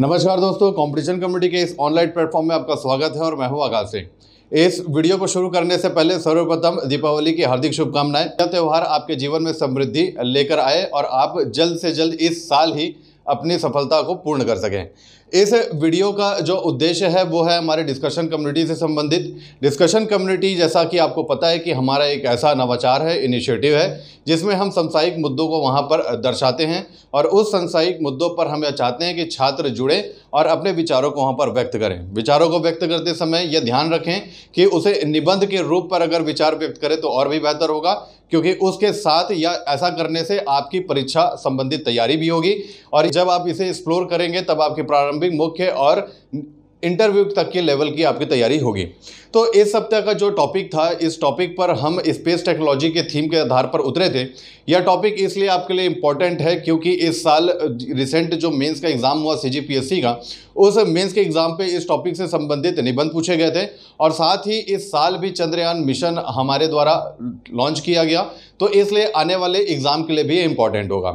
नमस्कार दोस्तों competition committee के इस ऑनलाइन प्लेटफॉर्म में आपका स्वागत है और मैं हूं आकाश सिंह इस वीडियो को शुरू करने से पहले सर्वप्रथम दीपावली की हार्दिक शुभकामनाएं यह त्यौहार आपके जीवन में समृद्धि लेकर आए और आप जल्द से जल्द इस साल ही अपनी सफलता को पूर्ण कर सकें इस वीडियो का जो उद्देश्य है वो है हमारे डिस्कशन कम्युनिटी से संबंधित डिस्कशन कम्युनिटी जैसा कि आपको पता है कि हमारा एक ऐसा नवाचार है इनिशिएटिव है जिसमें हम संसायिक मुद्दों को वहाँ पर दर्शाते हैं और उस संसायिक मुद्दों पर हम यह चाहते हैं कि छात्र जुड़ें और अपने विचारों को वहाँ पर व्यक्त करें विचारों को व्यक्त करते समय यह ध्यान रखें कि उसे निबंध के रूप पर अगर विचार व्यक्त करें तो और भी बेहतर होगा क्योंकि उसके साथ या ऐसा करने से आपकी परीक्षा संबंधित तैयारी भी होगी और जब आप इसे एक्सप्लोर करेंगे तब आपकी प्रारंभिक मुख्य और इंटरव्यू तक के लेवल की आपकी तैयारी होगी तो इस सप्ताह का जो टॉपिक था इस टॉपिक पर हम स्पेस टेक्नोलॉजी के थीम के आधार पर उतरे थे यह टॉपिक इसलिए आपके लिए इम्पॉर्टेंट है क्योंकि इस साल रिसेंट जो मेंस का एग्ज़ाम हुआ सी का उस मेंस के एग्ज़ाम पे इस टॉपिक से संबंधित निबंध पूछे गए थे और साथ ही इस साल भी चंद्रयान मिशन हमारे द्वारा लॉन्च किया गया तो इसलिए आने वाले एग्ज़ाम के लिए भी इम्पोर्टेंट होगा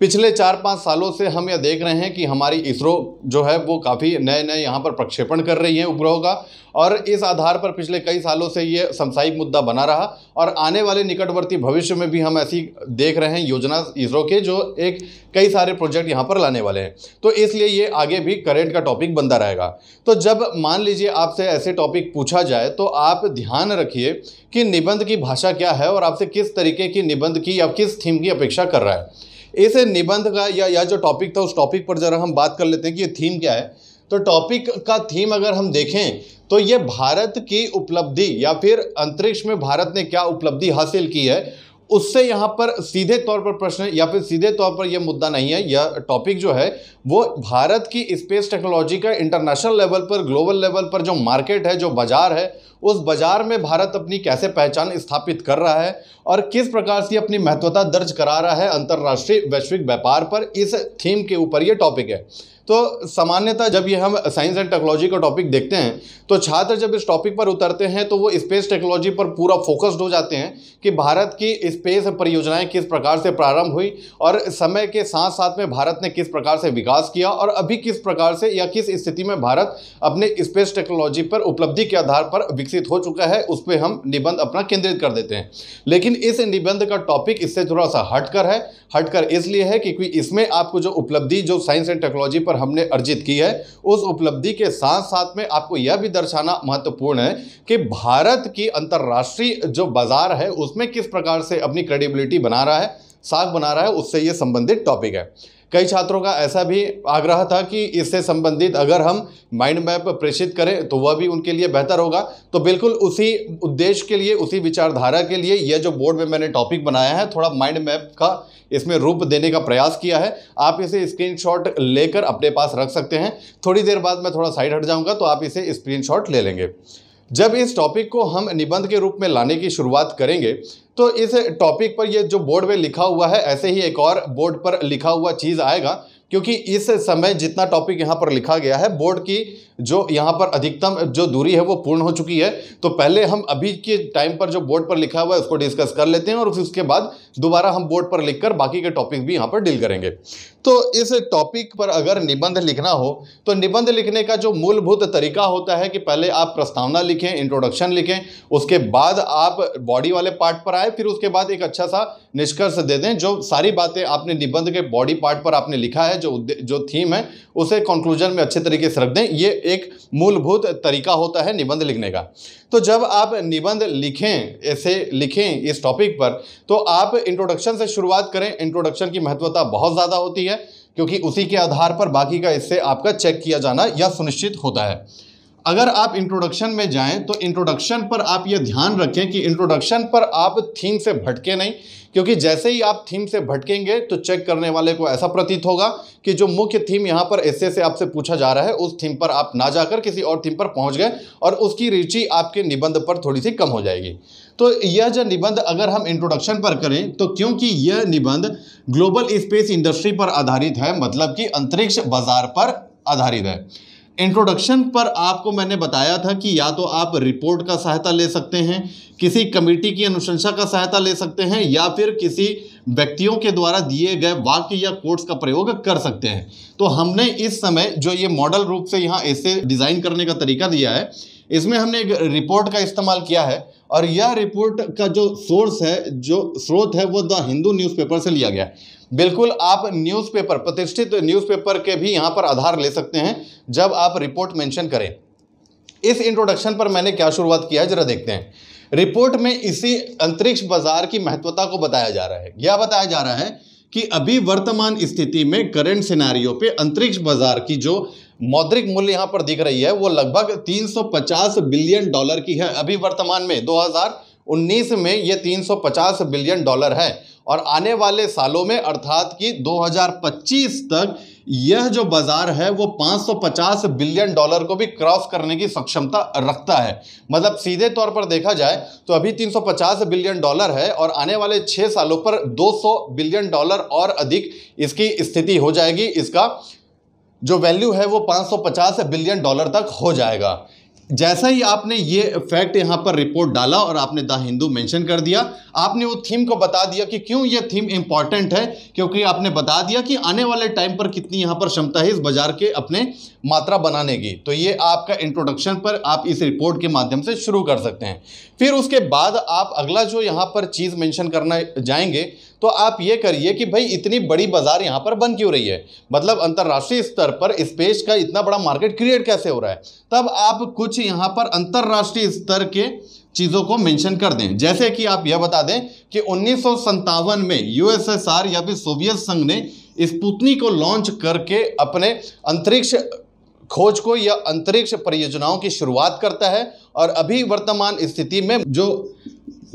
पिछले चार पाँच सालों से हम यह देख रहे हैं कि हमारी इसरो जो है वो काफ़ी नए नए यहाँ पर प्रक्षेपण कर रही है उपग्रहों का और इस आधार पर पिछले कई सालों से ये समसायिक मुद्दा बना रहा और आने वाले निकटवर्ती भविष्य में भी हम ऐसी देख रहे हैं योजना इसरो के जो एक कई सारे प्रोजेक्ट यहाँ पर लाने वाले हैं तो इसलिए ये आगे भी करेंट का टॉपिक बनता रहेगा तो जब मान लीजिए आपसे ऐसे टॉपिक पूछा जाए तो आप ध्यान रखिए कि निबंध की भाषा क्या है और आपसे किस तरीके की निबंध की या किस थीम की अपेक्षा कर रहा है इस निबंध का या या जो टॉपिक था उस टॉपिक पर ज़रा हम बात कर लेते हैं कि ये थीम क्या है तो टॉपिक का थीम अगर हम देखें तो ये भारत की उपलब्धि या फिर अंतरिक्ष में भारत ने क्या उपलब्धि हासिल की है उससे यहाँ पर सीधे तौर पर प्रश्न या फिर सीधे तौर पर यह मुद्दा नहीं है यह टॉपिक जो है वो भारत की स्पेस टेक्नोलॉजी का इंटरनेशनल लेवल पर ग्लोबल लेवल पर जो मार्केट है जो बाज़ार है उस बाज़ार में भारत अपनी कैसे पहचान स्थापित कर रहा है और किस प्रकार से अपनी महत्वता दर्ज करा रहा है अंतर्राष्ट्रीय वैश्विक व्यापार पर इस थीम के ऊपर ये टॉपिक है तो सामान्यतः जब ये हम साइंस एंड टेक्नोलॉजी का टॉपिक देखते हैं तो छात्र जब इस टॉपिक पर उतरते हैं तो वो स्पेस टेक्नोलॉजी पर पूरा फोकस्ड हो जाते हैं कि भारत की स्पेस परियोजनाएं किस प्रकार से प्रारंभ हुई और समय के साथ साथ में भारत ने किस प्रकार से विकास किया और अभी किस प्रकार से या किस स्थिति में भारत अपने स्पेस टेक्नोलॉजी पर उपलब्धि के आधार पर विकसित हो चुका है उस पर हम निबंध अपना केंद्रित कर देते हैं लेकिन इस निबंध का टॉपिक इससे थोड़ा सा हटकर है हटकर इसलिए है क्योंकि इसमें आपको जो उपलब्धि जो साइंस एंड टेक्नोलॉजी पर पर हमने अर्जित की है उस उपलब्धि के साथ साथ में आपको यह भी दर्शाना महत्वपूर्ण है कि भारत की अंतर्राष्ट्रीय जो बाजार है उसमें किस प्रकार से अपनी क्रेडिबिलिटी बना रहा है साख बना रहा है उससे ये संबंधित टॉपिक है कई छात्रों का ऐसा भी आग्रह था कि इससे संबंधित अगर हम माइंड मैप प्रेषित करें तो वह भी उनके लिए बेहतर होगा तो बिल्कुल उसी उद्देश्य के लिए उसी विचारधारा के लिए यह जो बोर्ड में मैंने टॉपिक बनाया है थोड़ा माइंड मैप का इसमें रूप देने का प्रयास किया है आप इसे स्क्रीनशॉट लेकर अपने पास रख सकते हैं थोड़ी देर बाद मैं थोड़ा साइड हट जाऊंगा तो आप इसे स्क्रीनशॉट ले लेंगे जब इस टॉपिक को हम निबंध के रूप में लाने की शुरुआत करेंगे तो इस टॉपिक पर ये जो बोर्ड में लिखा हुआ है ऐसे ही एक और बोर्ड पर लिखा हुआ चीज़ आएगा क्योंकि इस समय जितना टॉपिक यहाँ पर लिखा गया है बोर्ड की जो यहाँ पर अधिकतम जो दूरी है वो पूर्ण हो चुकी है तो पहले हम अभी के टाइम पर जो बोर्ड पर लिखा हुआ है उसको डिस्कस कर लेते हैं और उसके बाद दोबारा हम बोर्ड पर लिखकर बाकी के टॉपिक भी यहाँ पर डील करेंगे तो इस टॉपिक पर अगर निबंध लिखना हो तो निबंध लिखने का जो मूलभूत तरीका होता है कि पहले आप प्रस्तावना लिखें इंट्रोडक्शन लिखें उसके बाद आप बॉडी वाले पार्ट पर आए फिर उसके बाद एक अच्छा सा निष्कर्ष दे दें जो सारी बातें आपने निबंध के बॉडी पार्ट पर आपने लिखा है है जो जो थीम है उसे कंक्लूजन में अच्छे तरीके से रख दें ये एक मूलभूत तरीका होता है निबंध लिखने का तो जब आप निबंध लिखें ऐसे लिखें इस टॉपिक पर तो आप इंट्रोडक्शन से शुरुआत करें इंट्रोडक्शन की महत्वता बहुत ज़्यादा होती है क्योंकि उसी के आधार पर बाकी का इससे आपका चेक किया जाना यह सुनिश्चित होता है अगर आप इंट्रोडक्शन में जाएं तो इंट्रोडक्शन पर आप ये ध्यान रखें कि इंट्रोडक्शन पर आप थीम से भटके नहीं क्योंकि जैसे ही आप थीम से भटकेंगे तो चेक करने वाले को ऐसा प्रतीत होगा कि जो मुख्य थीम यहाँ पर एस से आपसे पूछा जा रहा है उस थीम पर आप ना जाकर किसी और थीम पर पहुँच गए और उसकी रुचि आपके निबंध पर थोड़ी सी कम हो जाएगी तो यह जो निबंध अगर हम इंट्रोडक्शन पर करें तो क्योंकि यह निबंध ग्लोबल स्पेस इंडस्ट्री पर आधारित है मतलब कि अंतरिक्ष बाजार पर आधारित है इंट्रोडक्शन पर आपको मैंने बताया था कि या तो आप रिपोर्ट का सहायता ले सकते हैं किसी कमेटी की अनुशंसा का सहायता ले सकते हैं या फिर किसी व्यक्तियों के द्वारा दिए गए वाक्य या कोट्स का प्रयोग कर सकते हैं तो हमने इस समय जो ये मॉडल रूप से यहाँ ऐसे डिज़ाइन करने का तरीका दिया है इसमें हमने एक रिपोर्ट का इस्तेमाल किया है और यह रिपोर्ट का जो सोर्स है जो स्रोत है वो द हिंदू न्यूज़पेपर से लिया गया है बिल्कुल आप न्यूज़पेपर प्रतिष्ठित न्यूज़पेपर के भी यहाँ पर आधार ले सकते हैं जब आप रिपोर्ट मेंशन करें इस इंट्रोडक्शन पर मैंने क्या शुरुआत किया है जरा देखते हैं रिपोर्ट में इसी अंतरिक्ष बाजार की महत्वता को बताया जा रहा है यह बताया जा रहा है कि अभी वर्तमान स्थिति में करंट सिनारियों पे अंतरिक्ष बाजार की जो मौद्रिक मूल्य यहाँ पर दिख रही है वो लगभग 350 बिलियन डॉलर की है अभी वर्तमान में 2019 में ये 350 बिलियन डॉलर है और आने वाले सालों में अर्थात कि 2025 तक यह जो बाजार है वो 550 बिलियन डॉलर को भी क्रॉस करने की सक्षमता रखता है मतलब सीधे तौर पर देखा जाए तो अभी 350 बिलियन डॉलर है और आने वाले छः सालों पर 200 बिलियन डॉलर और अधिक इसकी स्थिति हो जाएगी इसका जो वैल्यू है वो 550 बिलियन डॉलर तक हो जाएगा जैसा ही आपने ये फैक्ट यहाँ पर रिपोर्ट डाला और आपने द हिंदू मेंशन कर दिया आपने वो थीम को बता दिया कि क्यों ये थीम इंपॉर्टेंट है क्योंकि आपने बता दिया कि आने वाले टाइम पर कितनी यहाँ पर क्षमता है इस बाजार के अपने मात्रा बनाने की तो ये आपका इंट्रोडक्शन पर आप इस रिपोर्ट के माध्यम से शुरू कर सकते हैं फिर उसके बाद आप अगला जो यहाँ पर चीज़ मैंशन करना जाएंगे तो आप ये करिए कि भाई इतनी बड़ी बाज़ार यहाँ पर बन क्यों रही है मतलब अंतर्राष्ट्रीय स्तर पर स्पेस का इतना बड़ा मार्केट क्रिएट कैसे हो रहा है तब आप कुछ यहाँ पर अंतर्राष्ट्रीय स्तर के चीज़ों को मेंशन कर दें जैसे कि आप यह बता दें कि उन्नीस में यूएसएसआर या फिर सोवियत संघ ने स्पुतनी को लॉन्च करके अपने अंतरिक्ष खोज को या अंतरिक्ष परियोजनाओं की शुरुआत करता है और अभी वर्तमान स्थिति में जो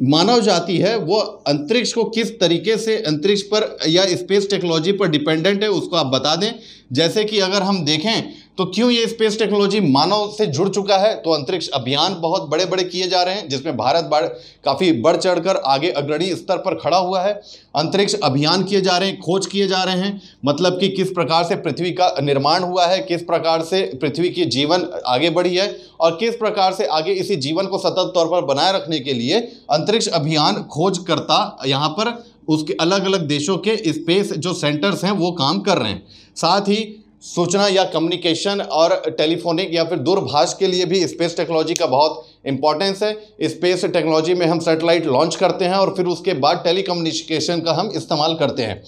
मानव जाति है वो अंतरिक्ष को किस तरीके से अंतरिक्ष पर या स्पेस टेक्नोलॉजी पर डिपेंडेंट है उसको आप बता दें जैसे कि अगर हम देखें तो क्यों ये स्पेस टेक्नोलॉजी मानव से जुड़ चुका है तो अंतरिक्ष अभियान बहुत बड़े बड़े किए जा रहे हैं जिसमें भारत बढ़ काफ़ी बढ़ चढ़कर आगे अग्रणी स्तर पर खड़ा हुआ है अंतरिक्ष अभियान किए जा रहे हैं खोज किए जा रहे हैं मतलब कि किस प्रकार से पृथ्वी का निर्माण हुआ है किस प्रकार से पृथ्वी की जीवन आगे बढ़ी है और किस प्रकार से आगे इसी जीवन को सतत तौर पर बनाए रखने के लिए अंतरिक्ष अभियान खोजकर्ता यहाँ पर उसके अलग अलग देशों के स्पेस जो सेंटर्स हैं वो काम कर रहे हैं साथ ही सूचना या कम्युनिकेशन और टेलीफोनिक या फिर दूरभाष के लिए भी स्पेस टेक्नोलॉजी का बहुत इंपॉर्टेंस है स्पेस टेक्नोलॉजी में हम सैटेलाइट लॉन्च करते हैं और फिर उसके बाद टेलीकम्युनिकेशन का हम इस्तेमाल करते हैं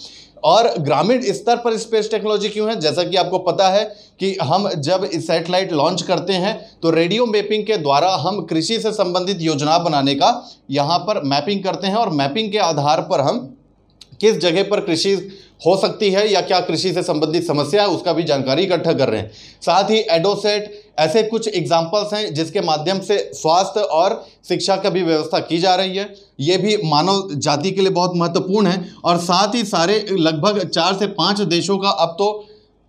और ग्रामीण स्तर पर स्पेस टेक्नोलॉजी क्यों है जैसा कि आपको पता है कि हम जब सैटेलाइट लॉन्च करते हैं तो रेडियो मैपिंग के द्वारा हम कृषि से संबंधित योजना बनाने का यहाँ पर मैपिंग करते हैं और मैपिंग के आधार पर हम किस जगह पर कृषि हो सकती है या क्या कृषि से संबंधित समस्या है उसका भी जानकारी इकट्ठा कर रहे हैं साथ ही एडोसेट ऐसे कुछ एग्जाम्पल्स हैं जिसके माध्यम से स्वास्थ्य और शिक्षा का भी व्यवस्था की जा रही है ये भी मानव जाति के लिए बहुत महत्वपूर्ण है और साथ ही सारे लगभग चार से पाँच देशों का अब तो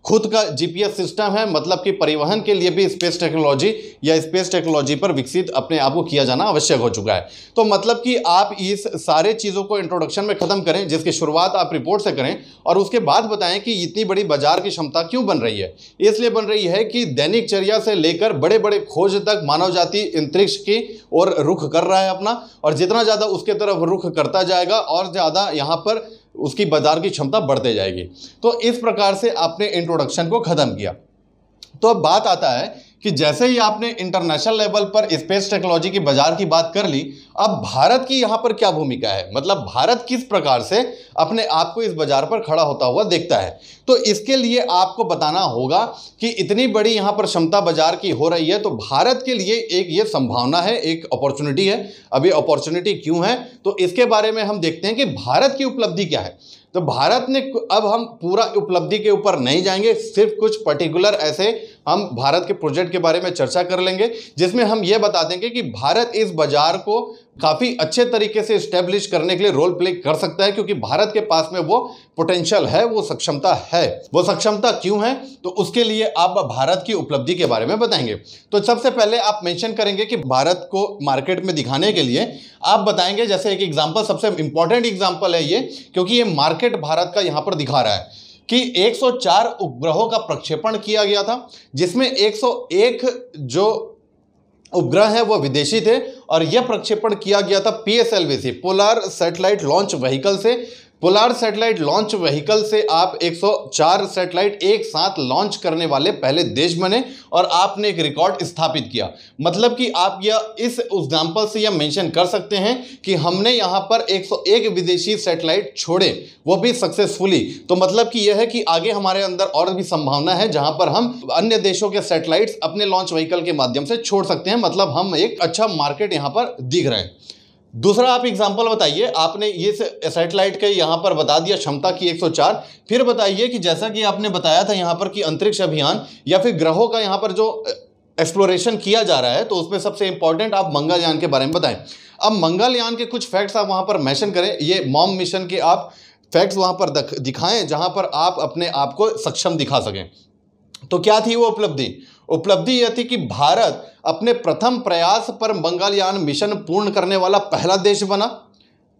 खुद का जीपीएस सिस्टम है मतलब कि परिवहन के लिए भी स्पेस टेक्नोलॉजी या स्पेस टेक्नोलॉजी पर विकसित अपने आप को किया जाना आवश्यक हो चुका है तो मतलब कि आप इस सारे चीज़ों को इंट्रोडक्शन में ख़त्म करें जिसकी शुरुआत आप रिपोर्ट से करें और उसके बाद बताएं कि इतनी बड़ी बाजार की क्षमता क्यों बन रही है इसलिए बन रही है कि दैनिक चर्या से लेकर बड़े बड़े खोज तक मानव जाति अंतरिक्ष की ओर रुख कर रहा है अपना और जितना ज़्यादा उसके तरफ रुख करता जाएगा और ज़्यादा यहाँ पर उसकी बाज़ार की क्षमता बढ़ते जाएगी तो इस प्रकार से आपने इंट्रोडक्शन को ख़त्म किया तो अब बात आता है कि जैसे ही आपने इंटरनेशनल लेवल पर स्पेस टेक्नोलॉजी की बाजार की बात कर ली अब भारत की यहाँ पर क्या भूमिका है मतलब भारत किस प्रकार से अपने आप को इस बाजार पर खड़ा होता हुआ देखता है तो इसके लिए आपको बताना होगा कि इतनी बड़ी यहाँ पर क्षमता बाजार की हो रही है तो भारत के लिए एक ये संभावना है एक अपॉर्चुनिटी है अब ये अपॉर्चुनिटी क्यों है तो इसके बारे में हम देखते हैं कि भारत की उपलब्धि क्या है तो भारत ने अब हम पूरा उपलब्धि के ऊपर नहीं जाएंगे सिर्फ कुछ पर्टिकुलर ऐसे हम भारत के प्रोजेक्ट के बारे में चर्चा कर लेंगे जिसमें हम ये बता देंगे कि भारत इस बाजार को काफ़ी अच्छे तरीके से इस्टेब्लिश करने के लिए रोल प्ले कर सकता है क्योंकि भारत के पास में वो पोटेंशियल है वो सक्षमता है वो सक्षमता क्यों है तो उसके लिए आप भारत की उपलब्धि के बारे में बताएंगे तो सबसे पहले आप मेंशन करेंगे कि भारत को मार्केट में दिखाने के लिए आप बताएंगे जैसे एक एग्जाम्पल सबसे इंपॉर्टेंट एग्जाम्पल है ये क्योंकि ये मार्केट भारत का यहाँ पर दिखा रहा है कि 104 उपग्रहों का प्रक्षेपण किया गया था जिसमें 101 जो उपग्रह हैं वो विदेशी थे और यह प्रक्षेपण किया गया था पीएसएलवी से पोलर सैटेलाइट लॉन्च व्हीकल से पोलार सैटेलाइट लॉन्च व्हीकल से आप 104 सैटेलाइट एक साथ लॉन्च करने वाले पहले देश बने और आपने एक रिकॉर्ड स्थापित किया मतलब कि आप यह इस एग्जाम्पल से यह मेंशन कर सकते हैं कि हमने यहाँ पर 101 विदेशी सैटेलाइट छोड़े वो भी सक्सेसफुली तो मतलब कि यह है कि आगे हमारे अंदर और भी संभावना है जहाँ पर हम अन्य देशों के सैटेलाइट्स अपने लॉन्च व्हीकल के माध्यम से छोड़ सकते हैं मतलब हम एक अच्छा मार्केट यहाँ पर दिख रहे हैं दूसरा आप एग्जांपल बताइए आपने ये सैटेलाइट के यहाँ पर बता दिया क्षमता की 104 फिर बताइए कि जैसा कि आपने बताया था यहाँ पर कि अंतरिक्ष अभियान या फिर ग्रहों का यहाँ पर जो एक्सप्लोरेशन किया जा रहा है तो उसमें सबसे इंपॉर्टेंट आप मंगलयान के बारे में बताएं अब मंगलयान के कुछ फैक्ट्स आप वहाँ पर मैंशन करें ये मॉम मिशन के आप फैक्ट्स वहाँ पर दिखाएं जहाँ पर आप अपने आप को सक्षम दिखा सकें तो क्या थी वो उपलब्धि उपलब्धि यह थी कि भारत अपने प्रथम प्रयास पर मंगलयान मिशन पूर्ण करने वाला पहला देश बना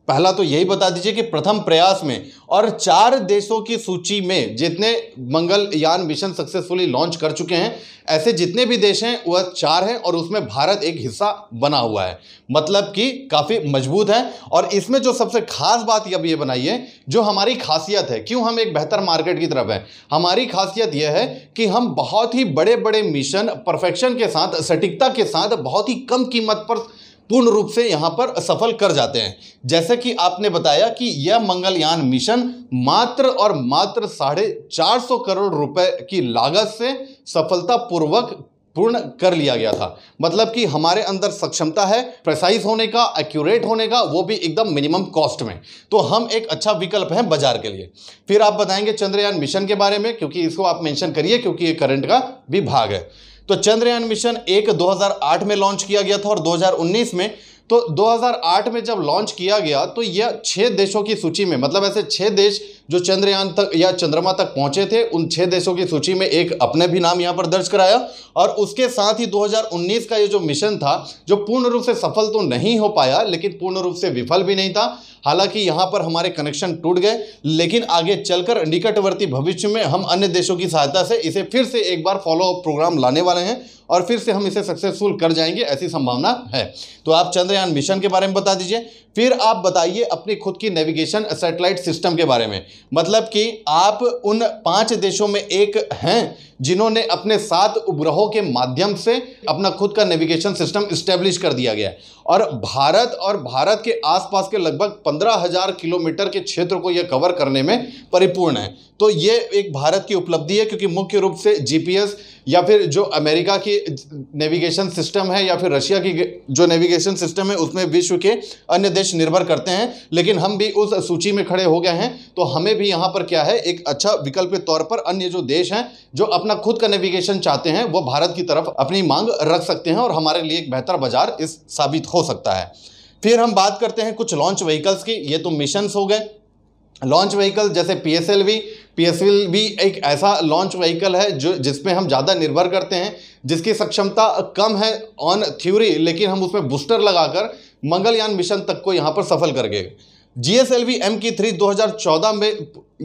पहला तो यही बता दीजिए कि प्रथम प्रयास में और चार देशों की सूची में जितने मंगलयान मिशन सक्सेसफुली लॉन्च कर चुके हैं ऐसे जितने भी देश हैं वह चार हैं और उसमें भारत एक हिस्सा बना हुआ है मतलब कि काफ़ी मजबूत है और इसमें जो सबसे खास बात अब ये बनाइए जो हमारी खासियत है क्यों हम एक बेहतर मार्केट की तरफ है हमारी खासियत यह है कि हम बहुत ही बड़े बड़े मिशन परफेक्शन के साथ सटीकता के साथ बहुत ही कम कीमत पर पूर्ण रूप से यहाँ पर सफल कर जाते हैं जैसे कि आपने बताया कि यह मंगलयान मिशन मात्र और मात्र साढ़े चार सौ करोड़ रुपए की लागत से सफलतापूर्वक पूर्ण कर लिया गया था मतलब कि हमारे अंदर सक्षमता है प्रसाइज होने का एक्यूरेट होने का वो भी एकदम मिनिमम कॉस्ट में तो हम एक अच्छा विकल्प हैं बाजार के लिए फिर आप बताएंगे चंद्रयान मिशन के बारे में क्योंकि इसको आप मेंशन करिए क्योंकि ये करंट का भी भाग है तो चंद्रयान मिशन एक 2008 में लॉन्च किया गया था और 2019 में तो 2008 में जब लॉन्च किया गया तो यह छह देशों की सूची में मतलब ऐसे छह देश जो चंद्रयान तक या चंद्रमा तक पहुंचे थे उन छह देशों की सूची में एक अपने भी नाम यहां पर दर्ज कराया और उसके साथ ही 2019 का ये जो मिशन था जो पूर्ण रूप से सफल तो नहीं हो पाया लेकिन पूर्ण रूप से विफल भी नहीं था हालांकि यहाँ पर हमारे कनेक्शन टूट गए लेकिन आगे चलकर निकटवर्ती भविष्य में हम अन्य देशों की सहायता से इसे फिर से एक बार फॉलो अप प्रोग्राम लाने वाले हैं और फिर से हम इसे सक्सेसफुल कर जाएंगे ऐसी संभावना है तो आप चंद्रयान मिशन के बारे में बता दीजिए फिर आप बताइए अपनी खुद की नेविगेशन सैटेलाइट सिस्टम के बारे में मतलब कि आप उन पांच देशों में एक हैं जिन्होंने अपने सात उपग्रहों के माध्यम से अपना खुद का नेविगेशन सिस्टम इस्टेब्लिश कर दिया गया है और भारत और भारत के आसपास के लगभग पंद्रह हजार किलोमीटर के क्षेत्र को यह कवर करने में परिपूर्ण है तो ये एक भारत की उपलब्धि है क्योंकि मुख्य रूप से जीपीएस या फिर जो अमेरिका की नेविगेशन सिस्टम है या फिर रशिया की जो नेविगेशन सिस्टम है उसमें विश्व के अन्य देश निर्भर करते हैं लेकिन हम भी उस सूची में खड़े हो गए हैं तो हमें भी यहाँ पर क्या है एक अच्छा विकल्प के तौर पर अन्य जो देश हैं जो अपना खुद का नेविगेशन चाहते हैं वो भारत की तरफ अपनी मांग रख सकते हैं और हमारे लिए एक बेहतर बाजार इस साबित हो सकता है फिर हम बात करते हैं कुछ लॉन्च व्हीकल्स की ये तो मिशंस हो गए लॉन्च व्हीकल जैसे P S L V L भी एक ऐसा लॉन्च व्हीकल है जो जिसमें हम ज़्यादा निर्भर करते हैं जिसकी सक्षमता कम है ऑन थ्योरी लेकिन हम उसमें बूस्टर लगाकर मंगलयान मिशन तक को यहाँ पर सफल कर गए जीएसएलवी एम की थ्री दो में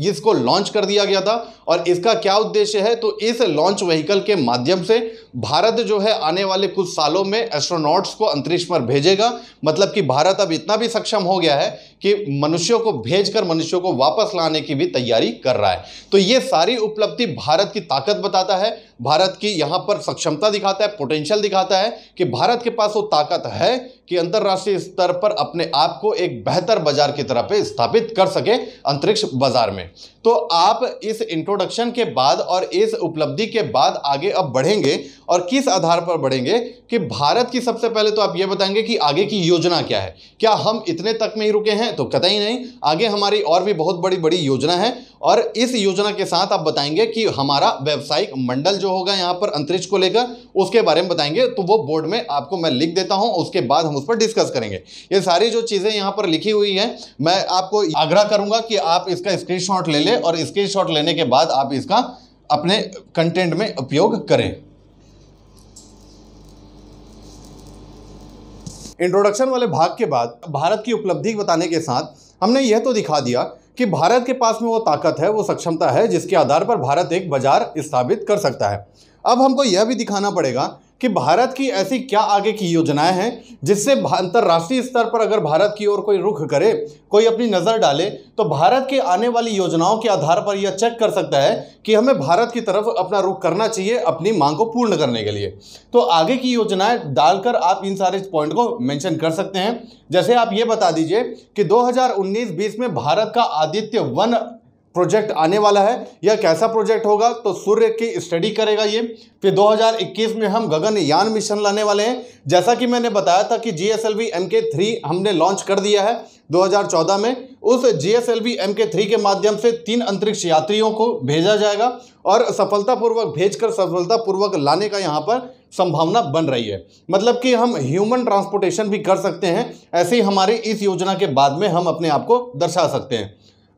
इसको लॉन्च कर दिया गया था और इसका क्या उद्देश्य है तो इस लॉन्च व्हीकल के माध्यम से भारत जो है आने वाले कुछ सालों में एस्ट्रोनॉट्स को अंतरिक्ष पर भेजेगा मतलब कि भारत अब इतना भी सक्षम हो गया है कि मनुष्यों को भेजकर मनुष्यों को वापस लाने की भी तैयारी कर रहा है तो ये सारी उपलब्धि भारत की ताकत बताता है भारत की यहाँ पर सक्षमता दिखाता है पोटेंशियल दिखाता है कि भारत के पास वो ताकत है कि अंतर्राष्ट्रीय स्तर पर अपने आप को एक बेहतर बाजार की तरह पे स्थापित कर सके अंतरिक्ष बाजार में तो आप इस इंट्रोडक्शन के बाद और इस उपलब्धि के बाद आगे अब बढ़ेंगे और किस आधार पर बढ़ेंगे कि भारत की सबसे पहले तो आप ये बताएंगे कि आगे की योजना क्या है क्या हम इतने तक में ही रुके हैं तो कतई नहीं आगे हमारी और भी बहुत बड़ी बड़ी योजना है और इस योजना के साथ आप बताएंगे कि हमारा व्यावसायिक मंडल जो होगा यहाँ पर अंतरिक्ष को लेकर उसके बारे में बताएंगे तो वो बोर्ड में आपको मैं लिख देता हूँ उसके बाद हम उस पर डिस्कस करेंगे ये सारी जो चीज़ें यहाँ पर लिखी हुई हैं मैं आपको आग्रह करूँगा कि आप इसका शॉट ले लें और शॉट लेने के बाद आप इसका अपने कंटेंट में उपयोग करें इंट्रोडक्शन वाले भाग के बाद भारत की उपलब्धि बताने के साथ हमने यह तो दिखा दिया कि भारत के पास में वो ताकत है वो सक्षमता है जिसके आधार पर भारत एक बाजार स्थापित कर सकता है अब हमको यह भी दिखाना पड़ेगा कि भारत की ऐसी क्या आगे की योजनाएं हैं जिससे अंतर्राष्ट्रीय स्तर पर अगर भारत की ओर कोई रुख करे कोई अपनी नज़र डाले तो भारत के आने वाली योजनाओं के आधार पर यह चेक कर सकता है कि हमें भारत की तरफ अपना रुख करना चाहिए अपनी मांग को पूर्ण करने के लिए तो आगे की योजनाएं डालकर आप इन सारे पॉइंट को मैंशन कर सकते हैं जैसे आप ये बता दीजिए कि दो हज़ार में भारत का आदित्य वन प्रोजेक्ट आने वाला है यह कैसा प्रोजेक्ट होगा तो सूर्य की स्टडी करेगा ये फिर 2021 में हम गगनयान मिशन लाने वाले हैं जैसा कि मैंने बताया था कि G S L V M K three हमने लॉन्च कर दिया है 2014 में उस G S L V M K three के माध्यम से तीन अंतरिक्ष यात्रियों को भेजा जाएगा और सफलतापूर्वक भेजकर सफलतापूर्वक लाने का यहाँ पर संभावना बन रही है मतलब कि हम ह्यूमन ट्रांसपोर्टेशन भी कर सकते हैं ऐसे ही हमारे इस योजना के बाद में हम अपने आप को दर्शा सकते हैं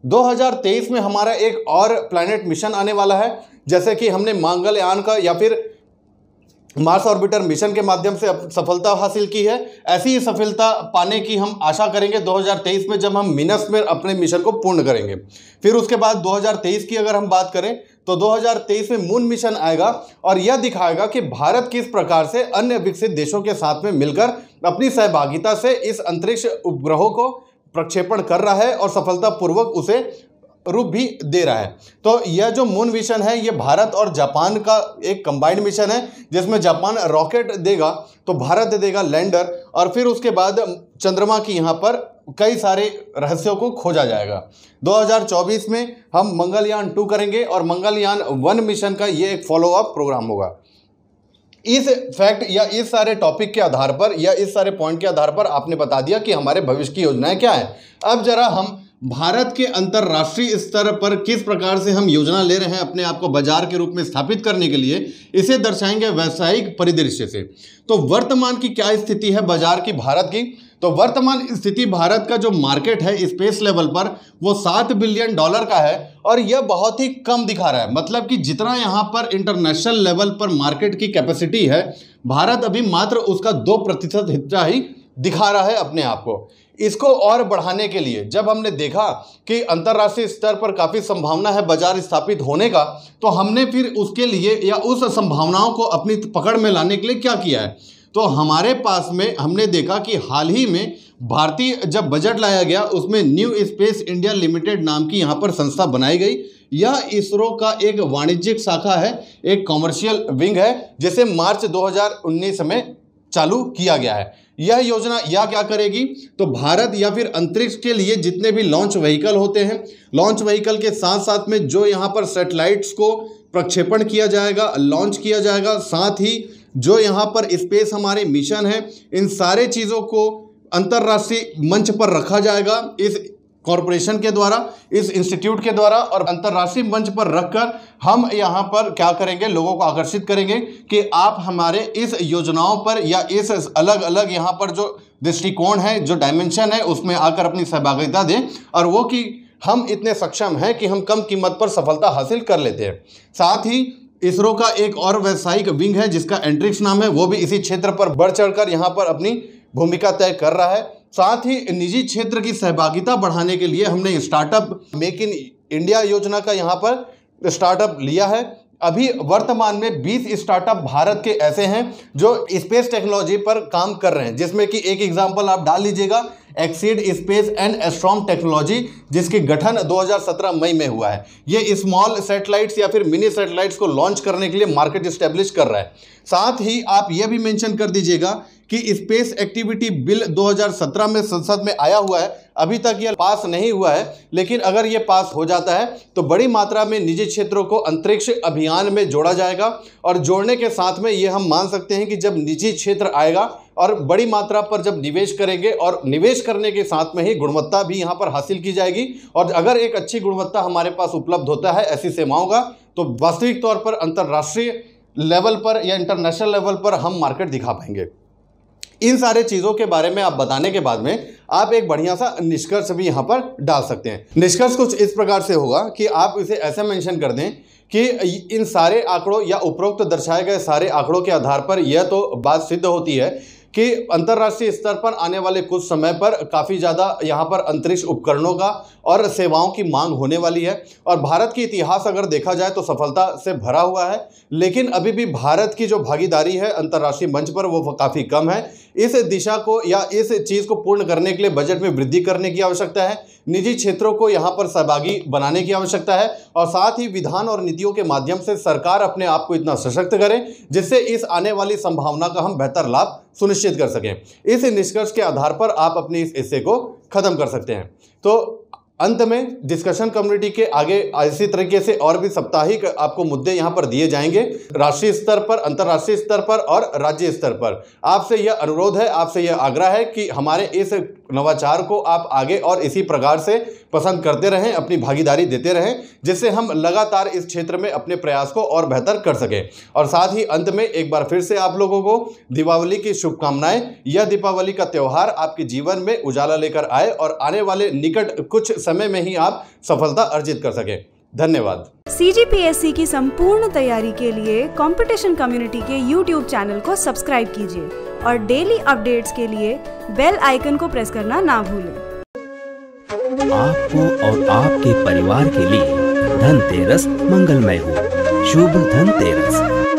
2023 में हमारा एक और प्लानट मिशन आने वाला है जैसे कि हमने मांगलयान का या फिर मार्स ऑर्बिटर मिशन के माध्यम से सफलता हासिल की है ऐसी ही सफलता पाने की हम आशा करेंगे 2023 में जब हम मिनस में अपने मिशन को पूर्ण करेंगे फिर उसके बाद 2023 की अगर हम बात करें तो 2023 में मून मिशन आएगा और यह दिखाएगा कि भारत किस प्रकार से अन्य विकसित देशों के साथ में मिलकर अपनी सहभागिता से इस अंतरिक्ष उपग्रहों को प्रक्षेपण कर रहा है और सफलतापूर्वक उसे रूप भी दे रहा है तो यह जो मून मिशन है यह भारत और जापान का एक कंबाइंड मिशन है जिसमें जापान रॉकेट देगा तो भारत देगा लैंडर और फिर उसके बाद चंद्रमा की यहाँ पर कई सारे रहस्यों को खोजा जाएगा 2024 में हम मंगलयान टू करेंगे और मंगलयान वन मिशन का ये एक फॉलोअप प्रोग्राम होगा इस फैक्ट या इस सारे टॉपिक के आधार पर या इस सारे पॉइंट के आधार पर आपने बता दिया कि हमारे भविष्य की योजनाएं क्या है अब जरा हम भारत के अंतर्राष्ट्रीय स्तर पर किस प्रकार से हम योजना ले रहे हैं अपने आप को बाजार के रूप में स्थापित करने के लिए इसे दर्शाएंगे व्यावसायिक परिदृश्य से तो वर्तमान की क्या स्थिति है बाजार की भारत की तो वर्तमान स्थिति भारत का जो मार्केट है स्पेस लेवल पर वो सात बिलियन डॉलर का है और यह बहुत ही कम दिखा रहा है मतलब कि जितना यहाँ पर इंटरनेशनल लेवल पर मार्केट की कैपेसिटी है भारत अभी मात्र उसका दो प्रतिशत हिस्सा ही दिखा रहा है अपने आप को इसको और बढ़ाने के लिए जब हमने देखा कि अंतर्राष्ट्रीय स्तर पर काफ़ी संभावना है बाजार स्थापित होने का तो हमने फिर उसके लिए या उस संभावनाओं को अपनी पकड़ में लाने के लिए क्या किया है तो हमारे पास में हमने देखा कि हाल ही में भारतीय जब बजट लाया गया उसमें न्यू स्पेस इंडिया लिमिटेड नाम की यहाँ पर संस्था बनाई गई यह इसरो का एक वाणिज्यिक शाखा है एक कॉमर्शियल विंग है जिसे मार्च 2019 में चालू किया गया है यह योजना यह क्या करेगी तो भारत या फिर अंतरिक्ष के लिए जितने भी लॉन्च व्हीकल होते हैं लॉन्च व्हीकल के साथ साथ में जो यहाँ पर सेटेलाइट्स को प्रक्षेपण किया जाएगा लॉन्च किया जाएगा साथ ही जो यहाँ पर स्पेस हमारे मिशन है इन सारे चीज़ों को अंतर्राष्ट्रीय मंच पर रखा जाएगा इस कॉरपोरेशन के द्वारा इस इंस्टीट्यूट के द्वारा और अंतर्राष्ट्रीय मंच पर रखकर हम यहाँ पर क्या करेंगे लोगों को आकर्षित करेंगे कि आप हमारे इस योजनाओं पर या इस अलग अलग यहाँ पर जो दृष्टिकोण है जो डायमेंशन है उसमें आकर अपनी सहभागिता दें और वो कि हम इतने सक्षम हैं कि हम कम कीमत पर सफलता हासिल कर लेते हैं साथ ही इसरो का एक और व्यावसायिक विंग है जिसका एंट्रिक्स नाम है वो भी इसी क्षेत्र पर बढ़ चढ़कर यहाँ पर अपनी भूमिका तय कर रहा है साथ ही निजी क्षेत्र की सहभागिता बढ़ाने के लिए हमने स्टार्टअप मेक इन इंडिया योजना का यहाँ पर स्टार्टअप लिया है अभी वर्तमान में 20 स्टार्टअप भारत के ऐसे हैं जो स्पेस टेक्नोलॉजी पर काम कर रहे हैं जिसमें कि एक एग्जांपल आप डाल लीजिएगा Exseed space and astronomy technology जिसकी गठन 2017 मई में हुआ है ये स्मॉल सैटेलाइट्स या फिर मिनी सैटेलाइट्स को लॉन्च करने के लिए मार्केट इस्टेब्लिश कर रहा है साथ ही आप यह भी मेंशन कर दीजिएगा कि स्पेस एक्टिविटी बिल 2017 में संसद में आया हुआ है अभी तक यह पास नहीं हुआ है लेकिन अगर यह पास हो जाता है तो बड़ी मात्रा में निजी क्षेत्रों को अंतरिक्ष अभियान में जोड़ा जाएगा और जोड़ने के साथ में ये हम मान सकते हैं कि जब निजी क्षेत्र आएगा और बड़ी मात्रा पर जब निवेश करेंगे और निवेश करने के साथ में ही गुणवत्ता भी यहाँ पर हासिल की जाएगी और अगर एक अच्छी गुणवत्ता हमारे पास उपलब्ध होता है ऐसी सेवाओं का तो वास्तविक तौर पर अंतर्राष्ट्रीय लेवल पर या इंटरनेशनल लेवल पर हम मार्केट दिखा पाएंगे इन सारे चीज़ों के बारे में आप बताने के बाद में आप एक बढ़िया सा निष्कर्ष भी यहाँ पर डाल सकते हैं निष्कर्ष कुछ इस प्रकार से होगा कि आप इसे ऐसे मेंशन कर दें कि इन सारे आंकड़ों या उपरोक्त दर्शाए गए सारे आंकड़ों के आधार पर यह तो बात सिद्ध होती है कि अंतर्राष्ट्रीय स्तर पर आने वाले कुछ समय पर काफ़ी ज़्यादा यहाँ पर अंतरिक्ष उपकरणों का और सेवाओं की मांग होने वाली है और भारत की इतिहास अगर देखा जाए तो सफलता से भरा हुआ है लेकिन अभी भी भारत की जो भागीदारी है अंतर्राष्ट्रीय मंच पर वो काफ़ी कम है इस दिशा को या इस चीज़ को पूर्ण करने के लिए बजट में वृद्धि करने की आवश्यकता है निजी क्षेत्रों को यहाँ पर सहभागी बनाने की आवश्यकता है और साथ ही विधान और नीतियों के माध्यम से सरकार अपने आप को इतना सशक्त करे जिससे इस आने वाली संभावना का हम बेहतर लाभ सुनिश्चित कर सकें इस निष्कर्ष के आधार पर आप अपने इस हिस्से को ख़त्म कर सकते हैं तो अंत में डिस्कशन कम्युनिटी के आगे इसी तरीके से और भी साप्ताहिक आपको मुद्दे यहाँ पर दिए जाएंगे राष्ट्रीय स्तर पर अंतर्राष्ट्रीय स्तर पर और राज्य स्तर पर आपसे यह अनुरोध है आपसे यह आग्रह है कि हमारे इस नवाचार को आप आगे और इसी प्रकार से पसंद करते रहें अपनी भागीदारी देते रहें जिससे हम लगातार इस क्षेत्र में अपने प्रयास को और बेहतर कर सकें और साथ ही अंत में एक बार फिर से आप लोगों को दीपावली की शुभकामनाएं यह दीपावली का त्यौहार आपके जीवन में उजाला लेकर आए और आने वाले निकट कुछ समय में ही आप सफलता अर्जित कर सकें धन्यवाद सी की संपूर्ण तैयारी के लिए कॉम्पिटिशन कम्युनिटी के यूट्यूब चैनल को सब्सक्राइब कीजिए और डेली अपडेट्स के लिए बेल आइकन को प्रेस करना ना भूलें आपको और आपके परिवार के लिए धनतेरस मंगलमय हो शुभ धनतेरस